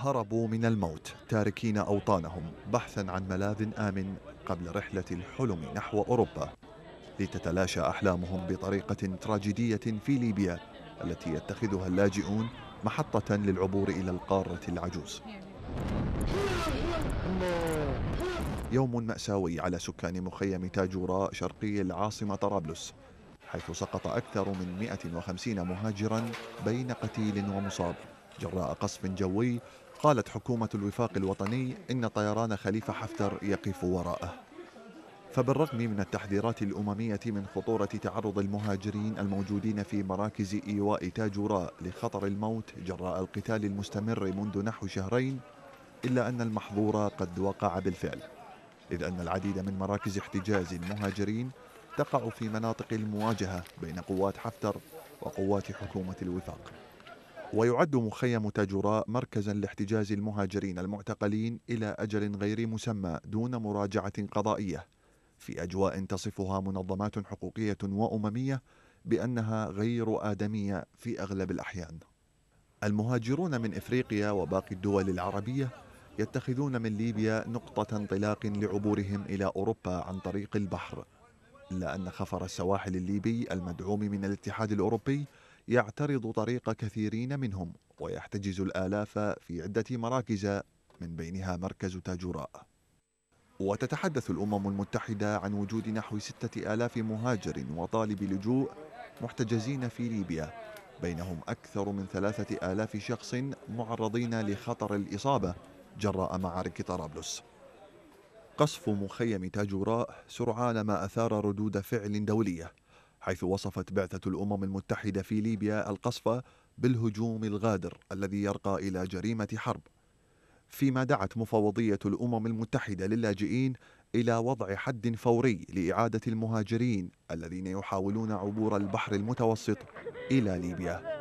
هربوا من الموت تاركين أوطانهم بحثا عن ملاذ آمن قبل رحلة الحلم نحو أوروبا لتتلاشى أحلامهم بطريقة تراجيدية في ليبيا التي يتخذها اللاجئون محطة للعبور إلى القارة العجوز يوم مأساوي على سكان مخيم تاجوراء شرقي العاصمة طرابلس حيث سقط أكثر من 150 مهاجرا بين قتيل ومصاب جراء قصف جوي قالت حكومة الوفاق الوطني إن طيران خليفة حفتر يقف وراءه فبالرغم من التحذيرات الأممية من خطورة تعرض المهاجرين الموجودين في مراكز إيواء تاجوراء لخطر الموت جراء القتال المستمر منذ نحو شهرين إلا أن المحظور قد وقع بالفعل إذ أن العديد من مراكز احتجاز المهاجرين تقع في مناطق المواجهة بين قوات حفتر وقوات حكومة الوفاق ويعد مخيم تاجوراء مركزا لاحتجاز المهاجرين المعتقلين إلى أجل غير مسمى دون مراجعة قضائية في أجواء تصفها منظمات حقوقية وأممية بأنها غير آدمية في أغلب الأحيان المهاجرون من إفريقيا وباقي الدول العربية يتخذون من ليبيا نقطة انطلاق لعبورهم إلى أوروبا عن طريق البحر إلا أن خفر السواحل الليبي المدعوم من الاتحاد الأوروبي يعترض طريق كثيرين منهم ويحتجز الآلاف في عدة مراكز من بينها مركز تاجوراء وتتحدث الأمم المتحدة عن وجود نحو ستة آلاف مهاجر وطالب لجوء محتجزين في ليبيا بينهم أكثر من ثلاثة آلاف شخص معرضين لخطر الإصابة جراء معارك طرابلس قصف مخيم تاجوراء سرعان ما أثار ردود فعل دولية حيث وصفت بعثة الأمم المتحدة في ليبيا القصف بالهجوم الغادر الذي يرقى إلى جريمة حرب فيما دعت مفوضية الأمم المتحدة للاجئين إلى وضع حد فوري لإعادة المهاجرين الذين يحاولون عبور البحر المتوسط إلى ليبيا